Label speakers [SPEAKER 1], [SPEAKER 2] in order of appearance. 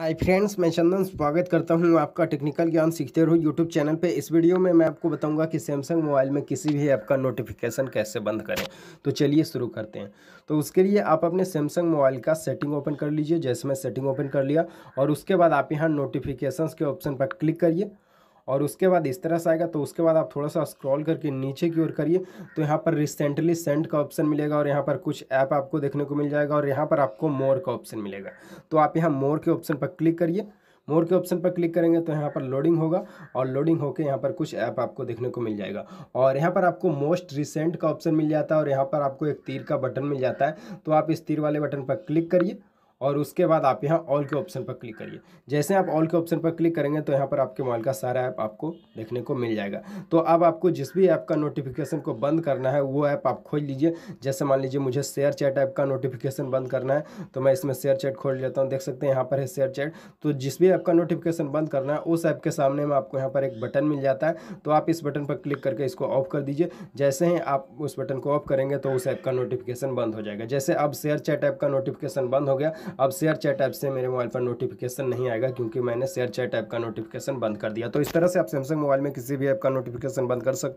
[SPEAKER 1] hi friends मैं चंदन स्वागत करता हूं आपका टेक्निकल ज्ञान सीखते रहो यूट्यूब चैनल पे इस वीडियो में मैं आपको बताऊंगा कि सैमसंग मोबाइल में किसी भी ऐप का नोटिफिकेशन कैसे बंद करें तो चलिए शुरू करते हैं तो उसके लिए आप अपने सैमसंग मोबाइल का सेटिंग ओपन कर लीजिए जैसे मैं सेटिंग ओपन कर लिया और उसके बाद आप यहाँ नोटिफिकेशन के ऑप्शन पर क्लिक करिए और उसके बाद इस तरह से आएगा तो उसके बाद आप थोड़ा सा स्क्रॉल करके नीचे की ओर करिए तो यहाँ पर रिसेंटली सेंट का ऑप्शन मिलेगा और यहाँ पर कुछ ऐप आपको देखने को मिल जाएगा और यहाँ पर आपको मोर का ऑप्शन मिलेगा तो आप यहाँ मोर के ऑप्शन पर क्लिक करिए मोर के ऑप्शन पर क्लिक करेंगे तो यहाँ पर लोडिंग होगा और लोडिंग होकर यहाँ पर कुछ ऐप आपको देखने को मिल जाएगा और यहाँ पर आपको मोस्ट रिसेंट का ऑप्शन मिल जाता है और यहाँ पर आपको एक तीर का बटन मिल जाता है तो आप इस तीर वाले बटन पर क्लिक करिए और उसके बाद आप यहाँ ऑल के ऑप्शन पर क्लिक करिए जैसे आप ऑल के ऑप्शन पर क्लिक करेंगे तो यहाँ पर आपके मोबाइल का सारा ऐप आपको देखने को मिल जाएगा तो अब आपको जिस भी ऐप का नोटिफिकेशन को बंद करना है वो ऐप आप खोल लीजिए जैसे मान लीजिए मुझे शेयर चैट ऐप का नोटिफिकेशन बंद करना है तो मैं इसमें शेयर चैट खोल लेता हूँ देख सकते हैं यहाँ पर है शेयर चैट तो जिस भी ऐप का नोटिफिकेशन बंद करना है उस ऐप के सामने में आपको यहाँ पर एक बटन मिल जाता है तो आप इस बटन पर क्लिक करके इसको ऑफ कर दीजिए जैसे ही आप उस बटन को ऑफ करेंगे तो उस ऐप का नोटिफिकेशन बंद हो जाएगा जैसे अब शेयर चैट ऐप का नोटिफिकेशन बंद हो गया अब शेयर चैट ऐप से मेरे मोबाइल पर नोटिफिकेशन नहीं आएगा क्योंकि मैंने शेयर चैट ऐप का नोटिफिकेशन बंद कर दिया तो इस तरह से आप सैमसंग मोबाइल में किसी भी ऐप का नोटिफिकेशन बंद कर सकते